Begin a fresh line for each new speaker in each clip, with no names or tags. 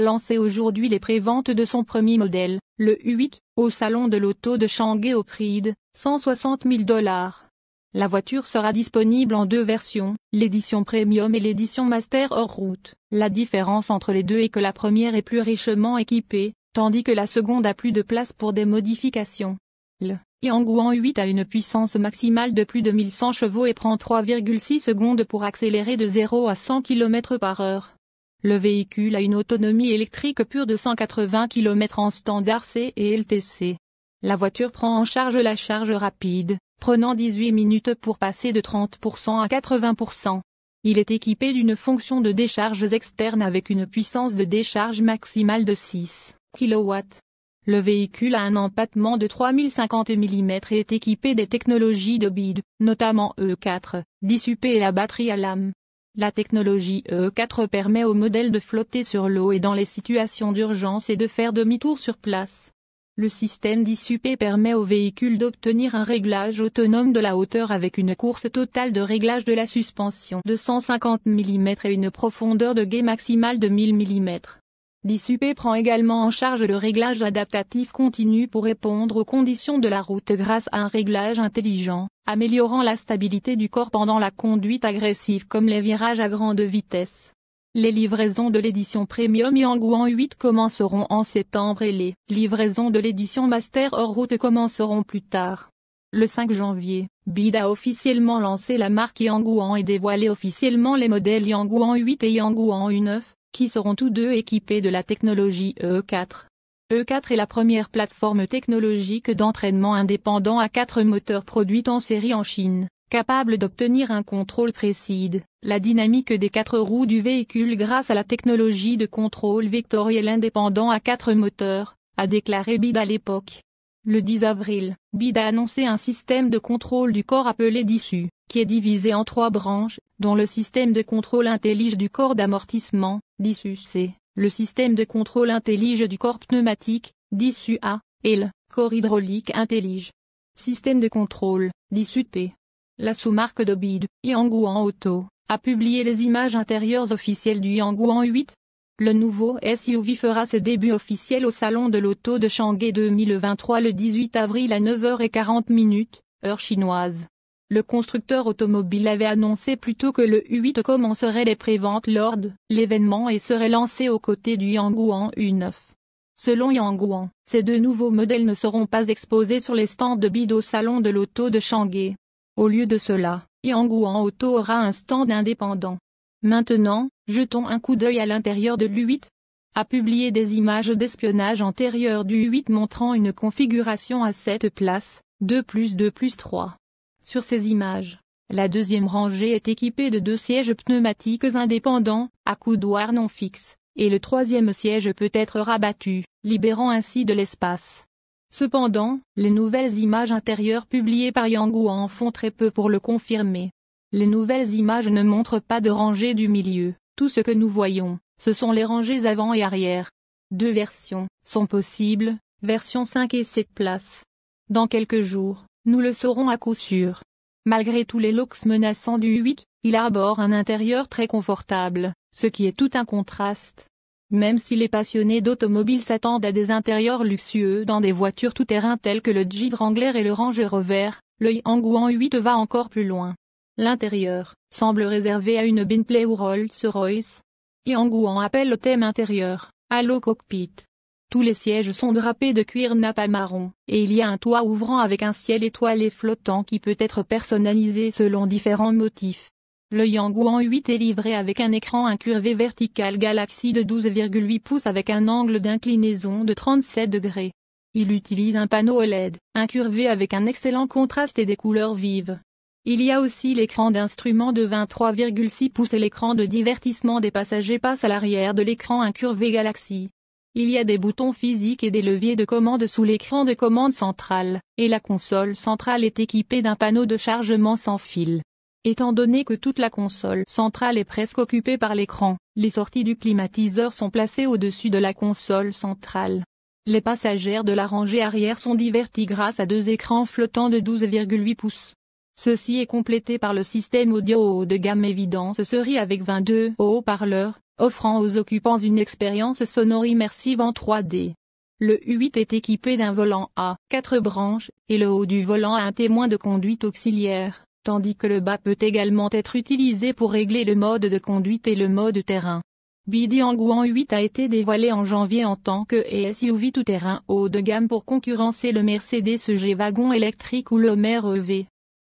lancé aujourd'hui les préventes de son premier modèle, le U8, au salon de l'auto de Shanghai au prix de 160 000 dollars. La voiture sera disponible en deux versions, l'édition Premium et l'édition Master hors route. La différence entre les deux est que la première est plus richement équipée, tandis que la seconde a plus de place pour des modifications. Le Yangguan 8 a une puissance maximale de plus de 1100 chevaux et prend 3,6 secondes pour accélérer de 0 à 100 km par heure. Le véhicule a une autonomie électrique pure de 180 km en standard C et LTC. La voiture prend en charge la charge rapide, prenant 18 minutes pour passer de 30% à 80%. Il est équipé d'une fonction de décharges externe avec une puissance de décharge maximale de 6 kW. Le véhicule a un empattement de 3050 mm et est équipé des technologies de bide, notamment E4, dissupé et la batterie à lame. La technologie E4 permet au modèle de flotter sur l'eau et dans les situations d'urgence et de faire demi-tour sur place. Le système dissipé permet au véhicule d'obtenir un réglage autonome de la hauteur avec une course totale de réglage de la suspension de 150 mm et une profondeur de guet maximale de 1000 mm. Dissupé prend également en charge le réglage adaptatif continu pour répondre aux conditions de la route grâce à un réglage intelligent, améliorant la stabilité du corps pendant la conduite agressive comme les virages à grande vitesse. Les livraisons de l'édition Premium Yangguan 8 commenceront en septembre et les livraisons de l'édition Master hors route commenceront plus tard. Le 5 janvier, BID a officiellement lancé la marque Yangguan et dévoilé officiellement les modèles Yangguan 8 et Yangguan U9, qui seront tous deux équipés de la technologie E4. E4 est la première plateforme technologique d'entraînement indépendant à quatre moteurs produite en série en Chine, capable d'obtenir un contrôle précis, la dynamique des quatre roues du véhicule grâce à la technologie de contrôle vectoriel indépendant à quatre moteurs, a déclaré BID à l'époque. Le 10 avril, BID a annoncé un système de contrôle du corps appelé DISSU, qui est divisé en trois branches, dont le système de contrôle intelligent du corps d'amortissement, dissu c le système de contrôle intelligent du corps pneumatique, dissu a et le corps hydraulique intelligent. Système de contrôle, dissu p La sous-marque de BID, Yangguan Auto, a publié les images intérieures officielles du Yangguan 8, le nouveau SUV fera ses débuts officiels au Salon de l'Auto de Shanghai 2023 le 18 avril à 9h40 heure chinoise. Le constructeur automobile avait annoncé plus tôt que le U8 commencerait les préventes lors de l'événement et serait lancé aux côtés du Yangguan U9. Selon Yangguan, ces deux nouveaux modèles ne seront pas exposés sur les stands de bid au Salon de l'Auto de Shanghai. Au lieu de cela, Yangguan Auto aura un stand indépendant. Maintenant, Jetons un coup d'œil à l'intérieur de l'U8 a publié des images d'espionnage antérieures du 8 montrant une configuration à 7 places, 2 plus 2 plus 3. Sur ces images, la deuxième rangée est équipée de deux sièges pneumatiques indépendants, à coudoir non fixe, et le troisième siège peut être rabattu, libérant ainsi de l'espace. Cependant, les nouvelles images intérieures publiées par Yangou en font très peu pour le confirmer. Les nouvelles images ne montrent pas de rangée du milieu. Tout ce que nous voyons, ce sont les rangées avant et arrière. Deux versions sont possibles, version 5 et 7 places. Dans quelques jours, nous le saurons à coup sûr. Malgré tous les looks menaçants du 8, il arbore un intérieur très confortable, ce qui est tout un contraste. Même si les passionnés d'automobiles s'attendent à des intérieurs luxueux dans des voitures tout-terrain telles que le Jeep Wrangler et le Range Rover, le Yangguan 8 va encore plus loin. L'intérieur semble réservé à une Bentley ou Rolls-Royce. Yanguan appelle le thème intérieur Halo Cockpit. Tous les sièges sont drapés de cuir nappe marron, et il y a un toit ouvrant avec un ciel étoilé flottant qui peut être personnalisé selon différents motifs. Le Yanguan 8 est livré avec un écran incurvé vertical Galaxy de 12,8 pouces avec un angle d'inclinaison de 37 degrés. Il utilise un panneau OLED, incurvé avec un excellent contraste et des couleurs vives. Il y a aussi l'écran d'instrument de 23,6 pouces et l'écran de divertissement des passagers passe à l'arrière de l'écran incurvé Galaxy. Il y a des boutons physiques et des leviers de commande sous l'écran de commande centrale, et la console centrale est équipée d'un panneau de chargement sans fil. Étant donné que toute la console centrale est presque occupée par l'écran, les sorties du climatiseur sont placées au-dessus de la console centrale. Les passagers de la rangée arrière sont divertis grâce à deux écrans flottants de 12,8 pouces. Ceci est complété par le système audio haut de gamme Evidence Série avec 22 haut-parleurs, offrant aux occupants une expérience sonore immersive en 3D. Le U8 est équipé d'un volant à 4 branches, et le haut du volant a un témoin de conduite auxiliaire, tandis que le bas peut également être utilisé pour régler le mode de conduite et le mode terrain. Bidi Anguan 8 a été dévoilé en janvier en tant que SUV tout-terrain haut de gamme pour concurrencer le Mercedes G-Wagon électrique ou le Mer e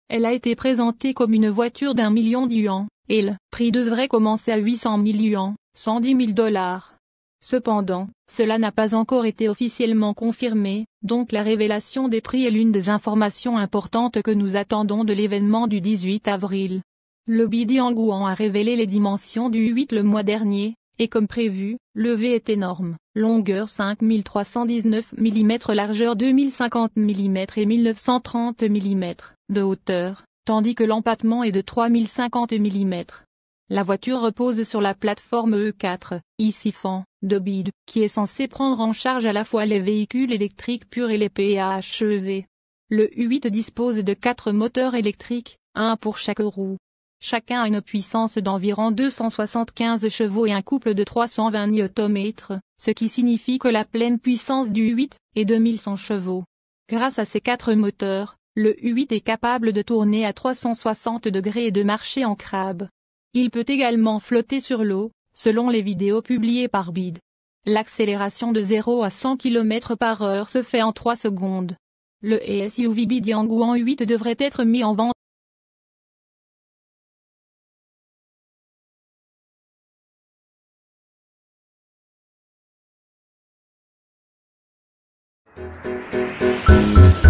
elle a été présentée comme une voiture d'un million d'yuans, et le prix devrait commencer à 800 000 yuans, 110 000 dollars. Cependant, cela n'a pas encore été officiellement confirmé, donc la révélation des prix est l'une des informations importantes que nous attendons de l'événement du 18 avril. Le Bidi Angouan a révélé les dimensions du 8 le mois dernier, et comme prévu, le V est énorme, longueur 5319 mm, largeur 2050 mm et 1930 mm de hauteur, tandis que l'empattement est de 3050 mm. La voiture repose sur la plateforme E4, ici de qui est censée prendre en charge à la fois les véhicules électriques purs et les PHEV. Le U8 dispose de quatre moteurs électriques, un pour chaque roue, Chacun a une puissance d'environ 275 chevaux et un couple de 320 Nm, ce qui signifie que la pleine puissance du 8 est de 1100 chevaux. Grâce à ces quatre moteurs, le U8 est capable de tourner à 360 degrés et de marcher en crabe. Il peut également flotter sur l'eau, selon les vidéos publiées par Bid. L'accélération de 0 à 100 km par heure se fait en 3 secondes. Le SUV Bid 8 devrait être mis en vente. Música